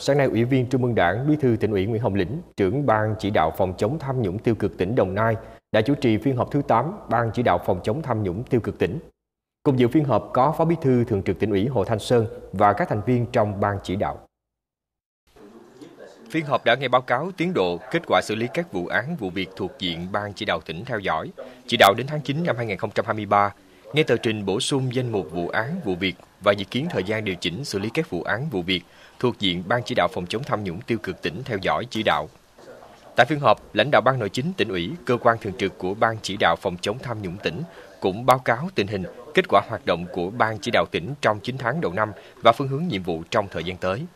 sáng nay Ủy viên Trung ương Đảng, Bí thư tỉnh ủy Nguyễn Hồng Lĩnh, trưởng ban chỉ đạo phòng chống tham nhũng tiêu cực tỉnh Đồng Nai đã chủ trì phiên họp thứ 8 Ban chỉ đạo phòng chống tham nhũng tiêu cực tỉnh. Cùng dự phiên họp có Phó Bí thư Thường trực tỉnh ủy Hồ Thanh Sơn và các thành viên trong ban chỉ đạo. Phiên họp đã nghe báo cáo tiến độ, kết quả xử lý các vụ án, vụ việc thuộc diện Ban chỉ đạo tỉnh theo dõi. Chỉ đạo đến tháng 9 năm 2023, nghe tờ trình bổ sung danh mục vụ án, vụ việc và dự kiến thời gian điều chỉnh xử lý các vụ án, vụ việc thuộc diện Ban chỉ đạo phòng chống tham nhũng tiêu cực tỉnh theo dõi chỉ đạo. Tại phiên họp, lãnh đạo Ban Nội chính tỉnh ủy, cơ quan thường trực của Ban chỉ đạo phòng chống tham nhũng tỉnh cũng báo cáo tình hình, kết quả hoạt động của Ban chỉ đạo tỉnh trong 9 tháng đầu năm và phương hướng nhiệm vụ trong thời gian tới.